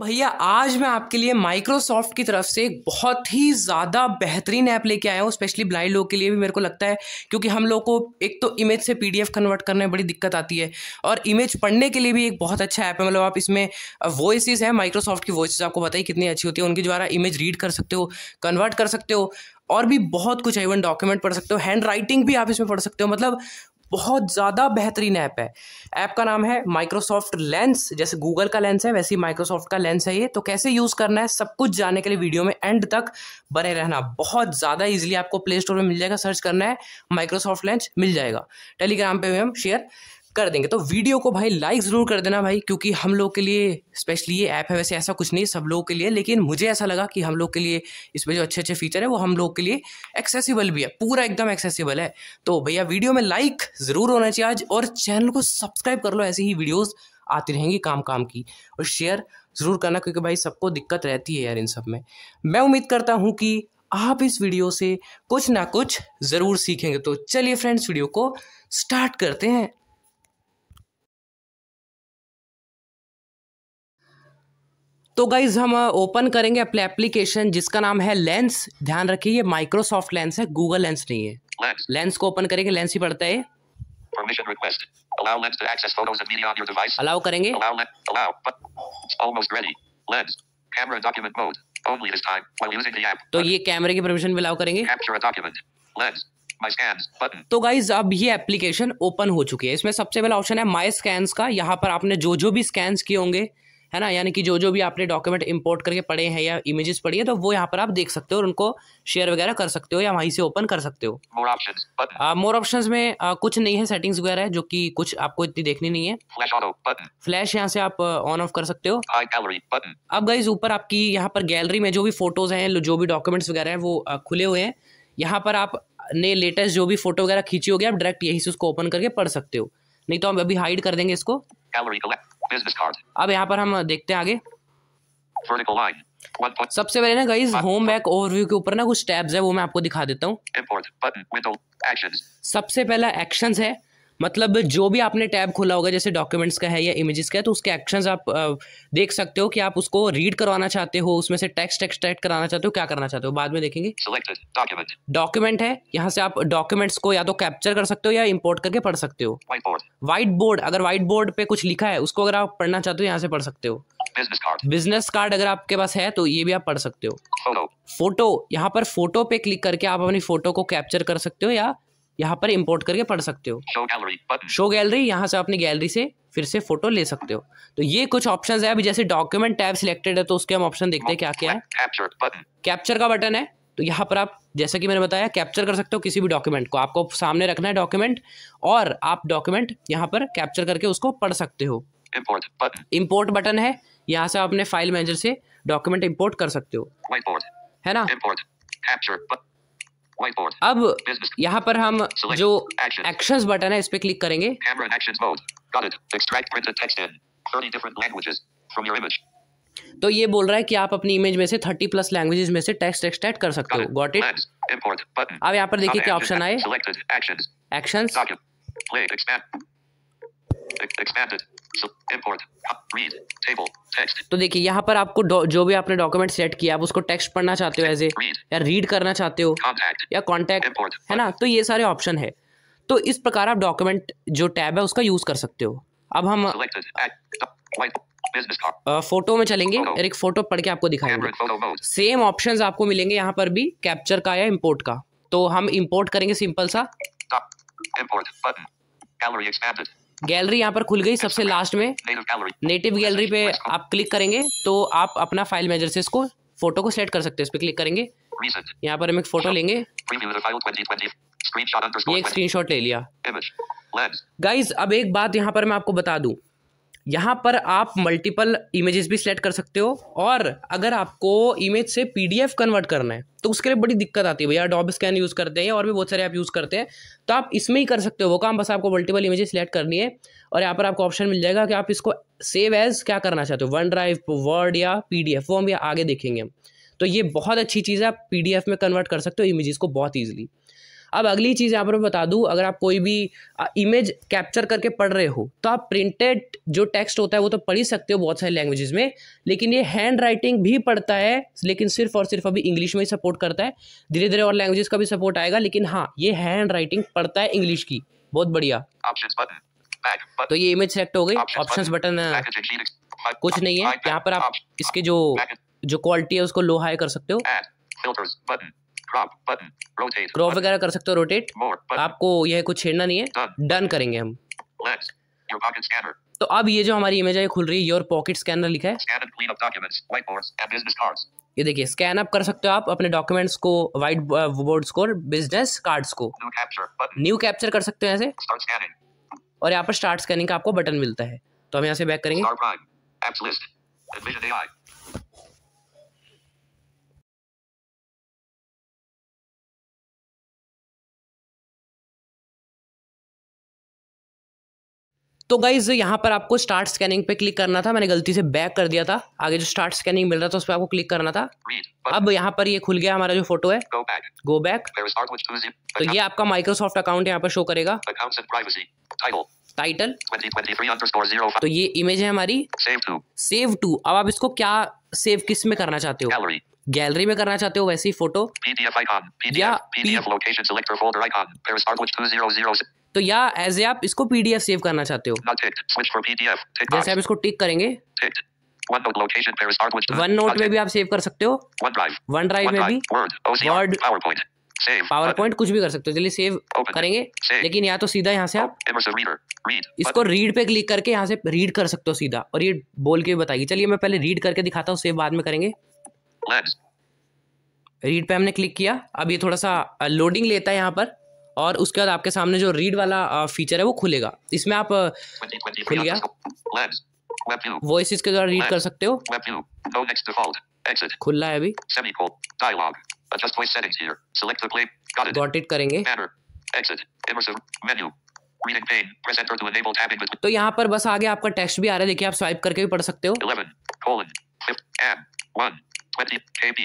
भैया आज मैं आपके लिए माइक्रोसॉफ्ट की तरफ से एक बहुत ही ज़्यादा बेहतरीन ऐप लेके आया हूँ स्पेशली ब्लाइंड लोग के लिए भी मेरे को लगता है क्योंकि हम लोग को एक तो इमेज से पीडीएफ कन्वर्ट करने में बड़ी दिक्कत आती है और इमेज पढ़ने के लिए भी एक बहुत अच्छा ऐप है मतलब आप इसमें वॉइस है माइक्रोसॉफ्ट की वॉइस आपको बताइए कितनी अच्छी होती है उनके द्वारा इमेज रीड कर सकते हो कन्वर्ट कर सकते हो और भी बहुत कुछ है इवन डॉक्यूमेंट पढ़ सकते हो हैंड राइटिंग भी आप इसमें पढ़ सकते हो मतलब बहुत ज़्यादा बेहतरीन ऐप है ऐप का नाम है माइक्रोसॉफ्ट लेंस जैसे गूगल का लेंस है वैसे ही माइक्रोसॉफ्ट का लेंस है ये तो कैसे यूज़ करना है सब कुछ जानने के लिए वीडियो में एंड तक बने रहना बहुत ज़्यादा ईजिली आपको प्ले स्टोर में मिल जाएगा सर्च करना है माइक्रोसॉफ्ट लेंस मिल जाएगा टेलीग्राम पर भी हम शेयर कर देंगे तो वीडियो को भाई लाइक ज़रूर कर देना भाई क्योंकि हम लोग के लिए स्पेशली ये ऐप है वैसे ऐसा कुछ नहीं सब लोग के लिए लेकिन मुझे ऐसा लगा कि हम लोग के लिए इसमें जो अच्छे अच्छे फीचर है वो हम लोग के लिए एक्सेसिबल भी है पूरा एकदम एक्सेसिबल है तो भैया वीडियो में लाइक ज़रूर होना चाहिए आज और चैनल को सब्सक्राइब कर लो ऐसी ही वीडियोज़ आती रहेंगी काम काम की और शेयर ज़रूर करना क्योंकि भाई सबको दिक्कत रहती है यार इन सब में मैं उम्मीद करता हूँ कि आप इस वीडियो से कुछ ना कुछ ज़रूर सीखेंगे तो चलिए फ्रेंड्स वीडियो को स्टार्ट करते हैं तो गाइज हम ओपन करेंगे अपने एप्लीकेशन जिसका नाम है लेंस ध्यान रखिए ये माइक्रोसॉफ्ट लेंस है गूगल लेंस नहीं है लेंस को ओपन करेंगे लेंस ही पड़ता है Permission request. Allow lens to access photos and media on your device. Allow करेंगे. Allow lens. Allow. But almost ready. Lens. Camera document mode. Only this time while using the app. तो ये कैमरे की permission भी allow करेंगे. Capture a document. Lens. तो guys अब ये एप्लीकेशन ओपन हो चुकी है इसमें सबसे पहला ऑप्शन है माई स्कैन का यहाँ पर आपने जो जो भी स्कैन किए होंगे है ना यानी कि जो जो भी आपने डॉक्यूमेंट इंपोर्ट करके पड़े हैं या इमेजेस पड़ी है तो वो यहाँ पर आप देख सकते हो और उनको शेयर वगैरह कर सकते हो या वहीं से ओपन कर सकते हो मोर ऑप्शन uh, में uh, कुछ नहीं है सेटिंग्स वगैरह है जो कि कुछ आपको इतनी देखनी नहीं है फ्लैश यहाँ से आप ऑन ऑफ कर सकते हो अब गाइज ऊपर आपकी यहाँ पर गैलरी में जो भी फोटोज हैं जो भी डॉक्यूमेंट्स वगैरह हैं वो खुले हुए हैं यहाँ पर आप ने लेटेस्ट जो भी फोटो वगैरह खींची होगी आप डायरेक्ट यहीं से उसको ओपन करके पढ़ सकते हो नहीं तो हम अभी हाइड कर देंगे इसको अब यहाँ पर हम देखते हैं आगे सबसे पहले ना गाइज होम बैक ओवरव्यू के ऊपर ना कुछ टैब्स है वो मैं आपको दिखा देता हूँ सबसे पहला एक्शंस है मतलब जो भी आपने टैब खोला होगा जैसे डॉक्यूमेंट्स का है या इमेजेस का है तो उसके एक्शंस आप देख सकते हो कि आप उसको रीड करवाना चाहते हो उसमें से टेक्स्ट एक्सट्रैक्ट कराना चाहते हो क्या करना चाहते हो बाद में देखेंगे डॉक्यूमेंट है यहाँ से आप डॉक्यूमेंट्स को या तो कैप्चर कर सकते हो या इम्पोर्ट करके पढ़ सकते हो व्हाइट बोर्ड अगर व्हाइट बोर्ड पे कुछ लिखा है उसको अगर आप पढ़ना चाहते हो यहाँ से पढ़ सकते हो बिजनेस कार्ड अगर आपके पास है तो ये भी आप पढ़ सकते हो फोटो यहाँ पर फोटो पे क्लिक करके आप अपनी फोटो को कैप्चर कर सकते हो या यहाँ पर इम्पोर्ट करके पढ़ सकते हो शो गैलरी यहाँ से अपनी गैलरी से फिर से फोटो ले सकते हो तो ये कुछ ऑप्शंस है अभी जैसे डॉक्यूमेंट टैब सिलेक्टेड है तो उसके हम ऑप्शन देखते हैं क्या क्या है कैप्चर का बटन है तो यहाँ पर आप जैसा कि मैंने बताया कैप्चर कर सकते हो किसी भी डॉक्यूमेंट को आपको सामने रखना है डॉक्यूमेंट और आप डॉक्यूमेंट यहाँ पर कैप्चर करके उसको पढ़ सकते हो इम्पोर्ट बटन है यहाँ से आप अपने फाइल मैनेजर से डॉक्यूमेंट इम्पोर्ट कर सकते हो है ना अब यहाँ पर हम जो एक्शंस बटन है इस पे क्लिक करेंगे तो ये बोल रहा है कि आप अपनी इमेज में से थर्टी प्लस लैंग्वेजेस में से टेक्स्ट एक्सट्रैक्ट कर सकते हो गॉट इट अब यहाँ पर देखिए क्या ऑप्शन आए action expanded. So import. Read. Table. Text. तो देखिए यहाँ पर आपको जो भी आपने डॉक्यूमेंट सेट किया आप उसको टेक्स्ट पढ़ना चाहते हो एज ए या रीड करना चाहते हो contact, या कॉन्टैक्ट है ना तो ये सारे ऑप्शन है तो इस प्रकार आप डॉक्यूमेंट जो टैब है उसका यूज कर सकते हो अब हम फोटो में चलेंगे और एक फोटो पढ़ के आपको दिखाएंगे सेम ऑप्शंस आपको मिलेंगे यहाँ पर भी कैप्चर का या इंपोर्ट का तो हम इंपोर्ट करेंगे सिंपल सा गैलरी यहाँ पर खुल गई सबसे लास्ट में नेटिव गैलरी पे आप क्लिक करेंगे तो आप अपना फाइल मैनेजर से इसको फोटो को सेट कर सकते हैं इस पर क्लिक करेंगे यहाँ पर हम एक फोटो लेंगे ये एक स्क्रीनशॉट ले लिया गाइज अब एक बात यहाँ पर मैं आपको बता दूँ यहाँ पर आप मल्टीपल इमेजेस भी सिलेक्ट कर सकते हो और अगर आपको इमेज से पीडीएफ कन्वर्ट करना है तो उसके लिए बड़ी दिक्कत आती है भैया डॉब स्कैन यूज़ करते हैं और भी बहुत सारे ऐप यूज़ करते हैं तो आप इसमें ही कर सकते हो वो काम बस आपको मल्टीपल इमेजेस सिलेक्ट करनी है और यहाँ पर आपको ऑप्शन मिल जाएगा कि आप इसको सेव एज क्या करना चाहते हो वन ड्राइव वर्ड या पी वो हम ये आगे देखेंगे तो ये बहुत अच्छी चीज़ है आप पी में कन्वर्ट कर सकते हो इमेजेस को बहुत ईजिली अब अगली चीज़ यहाँ पर मैं बता दूँ अगर आप कोई भी इमेज कैप्चर करके पढ़ रहे हो तो आप प्रिंटेड जो टेक्स्ट होता है वो तो पढ़ ही सकते हो बहुत सारी लैंग्वेजेस में लेकिन ये हैंड राइटिंग भी पढ़ता है लेकिन सिर्फ और सिर्फ अभी इंग्लिश में ही सपोर्ट करता है धीरे धीरे और लैंग्वेजेस का भी सपोर्ट आएगा लेकिन हाँ ये हैंड राइटिंग पढ़ता है इंग्लिश की बहुत बढ़िया तो ये इमेज सेलेक्ट हो गई ऑप्शन बटन कुछ नहीं है यहाँ पर आप इसके जो जो क्वालिटी है उसको लो हाई कर सकते हो क्रॉप वगैरह कर सकते हो रोटेट आपको यह कुछ छेड़ना नहीं है डन करेंगे हम तो अब ये जो हमारी इमेज है खुल रही है योर पॉकेट स्कैनर लिखा है ये देखिए स्कैन अप कर सकते हो आप अपने डॉक्यूमेंट्स को व्हाइट बोर्ड्स uh, को बिजनेस कार्ड्स को न्यू कैप्चर कर सकते हो ऐसे और यहाँ पर स्टार्ट स्कैनिंग का आपको बटन मिलता है तो हम यहाँ से बैक करेंगे तो गाइज यहाँ पर आपको स्टार्ट स्कैनिंग पे क्लिक करना था मैंने गलती से बैक कर दिया था आगे जो स्टार्ट स्कैनिंग मिल रहा था उस पर आपको क्लिक करना था अब यहाँ पर ये खुल गया हमारा जो फोटो है गो बैक तो ये आपका माइक्रोसॉफ्ट अकाउंट यहाँ पर शो करेगा टाइटल तो ये इमेज है हमारी सेव टू अब आप इसको क्या सेव किस में करना चाहते हो गैलरी में करना चाहते हो वैसे ही photo PDF icon, PDF, PDF तो या एज ए आप इसको पीडीएफ सेव करना चाहते हो जैसे आप इसको टिक करेंगे वन नोट में भी आप सेव कर सकते हो वन ड्राइव में भी वर्ड पावर पॉइंट कुछ भी कर सकते हो चलिए सेव करेंगे लेकिन या तो सीधा यहाँ से आप इसको रीड पे क्लिक करके यहाँ से रीड कर सकते हो सीधा और ये बोल के बताएगी चलिए मैं पहले रीड करके दिखाता हूँ सेव बाद में करेंगे रीड पे हमने क्लिक किया अब ये थोड़ा सा लोडिंग लेता है यहाँ पर और उसके बाद आपके सामने जो रीड वाला फीचर है वो खुलेगा इसमें आप खुल गया वॉइस इसके द्वारा रीड कर सकते हो खुल रहा है अभी गॉट इट करेंगे तो यहाँ पर बस आगे आपका टेक्स्ट भी आ रहा है देखिए आप स्वाइप करके भी पढ़ सकते हो 11, colon, 5, m, 1, 20,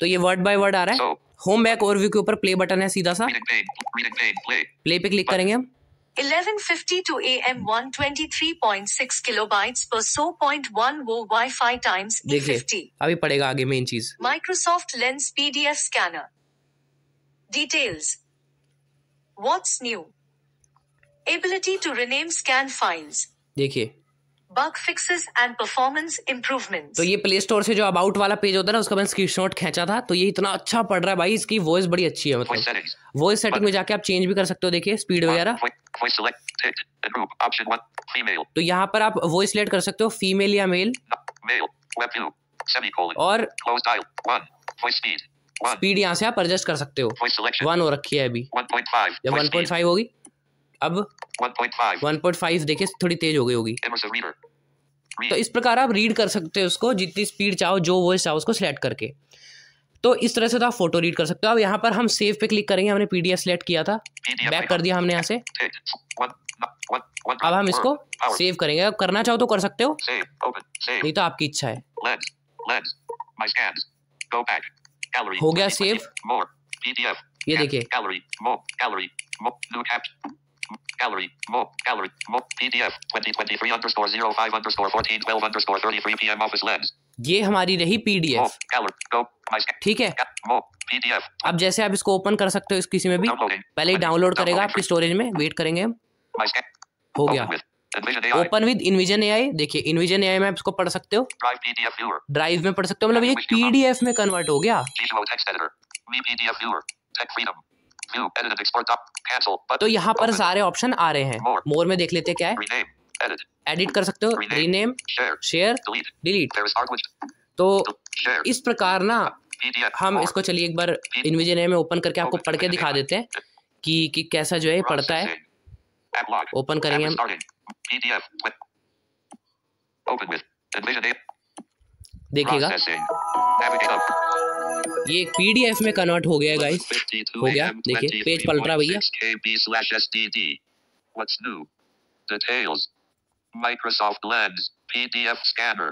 तो ये वर्ड बाय वर्ड आ रहा है होम बैक ओवरव्यू के ऊपर प्ले बटन है सीधा सा प्ले पे क्लिक करेंगे हम 11:52 a.m. 123.6 kilobytes per so point one wo Wi-Fi times E50. अभी पड़ेगा आगे मेन चीज Microsoft Lens PDF scanner. Details. What's new? Ability to rename scan files. देखिए bug fixes and performance improvement तो ये प्ले स्टोर से जो अबाउट वाला पेज होता है ना उसका मैंने शॉट खींचा था तो ये इतना अच्छा पड़ रहा है भाई इसकी वॉइस बड़ी अच्छी है मतलब वॉइस सेटिंग में जाके आप चेंज भी कर सकते हो देखिए स्पीड वगैरह तो यहाँ पर आप वॉइस सिलेक्ट कर सकते हो फीमेल या मेल और स्पीड यहाँ से आप एडजस्ट कर सकते हो वन हो रखी है अभी 1.5 वन पॉइंट होगी अब 1.5 देखिए थोड़ी तेज हो गई होगी तो इस प्रकार आप रीड कर सकते हो उसको जितनी स्पीड चाहो जो वॉइस चाहो उसको सिलेक्ट करके तो इस तरह से तो आप फोटो रीड कर सकते हो अब यहाँ पर हम सेव पे क्लिक करेंगे हमने पीडीएफ सेलेक्ट किया था बैक कर दिया हमने यहाँ से अब हम इसको सेव करेंगे अब करना चाहो तो कर सकते हो नहीं तो आपकी इच्छा है हो गया सेव ये देखिए gallery, mo, gallery, mo, PDF, 2023 underscore 05 underscore 14, 12 underscore 33 PM office lens. ये हमारी रही पीडीएफ ठीक है PDF. अब जैसे आप इसको ओपन कर सकते हो इस किसी में भी पहले ही डाउनलोड करेगा आपकी स्टोरेज में वेट करेंगे हम हो गया ओपन विद इनविजन एआई देखिए इनविजन एआई में आप इसको पढ़ सकते हो ड्राइव में पढ़ सकते हो मतलब ये पीडीएफ में कन्वर्ट हो गया तो यहाँ पर सारे ऑप्शन आ रहे हैं मोर में देख लेते क्या है एडिट कर सकते हो रीनेम शेयर डिलीट तो इस प्रकार ना हम इसको चलिए एक बार इनविजन में ओपन करके आपको पढ़ के दिखा देते हैं कि कि कैसा जो है पढ़ता है ओपन करेंगे हम देखिएगा ये पीडीएफ में कन्वर्ट हो गया है गाइस हो गया देखिए पेज पलट रहा भैया Microsoft Lens PDF scanner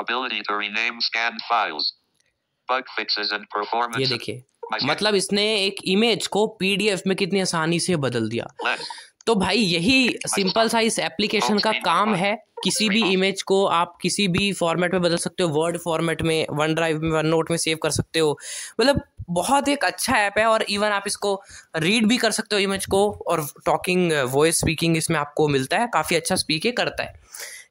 ability to rename scanned files bug fixes and performance ये देखिए मतलब इसने एक इमेज को पीडीएफ में कितनी आसानी से बदल दिया तो भाई यही सिंपल हाँ हाँ सा इस एप्लीकेशन का काम हाँ है किसी भी इमेज को आप किसी भी फॉर्मेट में बदल सकते हो वर्ड फॉर्मेट में वन ड्राइव में वन नोट में सेव कर सकते हो मतलब बहुत एक अच्छा ऐप है और इवन आप इसको रीड भी कर सकते हो इमेज को और टॉकिंग वॉइस स्पीकिंग इसमें आपको मिलता है काफ़ी अच्छा स्पीक करता है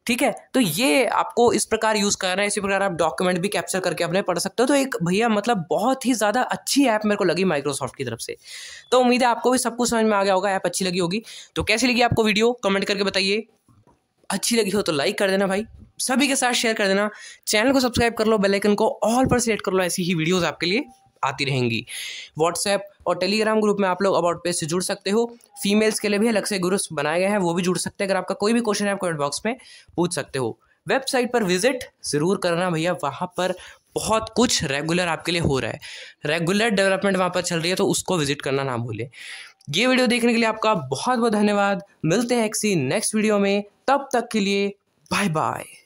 ठीक है तो ये आपको इस प्रकार यूज़ करना है इसी प्रकार आप डॉक्यूमेंट भी कैप्चर करके अपने पढ़ सकते हो तो एक भैया मतलब बहुत ही ज़्यादा अच्छी ऐप मेरे को लगी माइक्रोसॉफ्ट की तरफ से तो उम्मीद है आपको भी सब कुछ समझ में आ गया होगा ऐप अच्छी लगी होगी तो कैसी लगी आपको वीडियो कमेंट करके बताइए अच्छी लगी हो तो लाइक कर देना भाई सभी के साथ शेयर कर देना चैनल को सब्सक्राइब कर लो बेल आइकन को ऑल पर सेलेक्ट कर लो ऐसी ही वीडियोस आपके लिए आती रहेंगी व्हाट्सएप और टेलीग्राम ग्रुप में आप लोग अबाउट पेज से जुड़ सकते हो फीमेल्स के लिए भी अलग से ग्रुप्स बनाए गए हैं वो भी जुड़ सकते हैं अगर आपका कोई भी क्वेश्चन है आप कमेंट बॉक्स में पूछ सकते हो वेबसाइट पर विजिट ज़रूर करना भैया वहाँ पर बहुत कुछ रेगुलर आपके लिए हो रहा है रेगुलर डेवलपमेंट वहाँ पर चल रही है तो उसको विजिट करना ना भूलें ये वीडियो देखने के लिए आपका बहुत बहुत धन्यवाद मिलते हैं एक्सी नेक्स्ट वीडियो में तब तक के लिए बाय बाय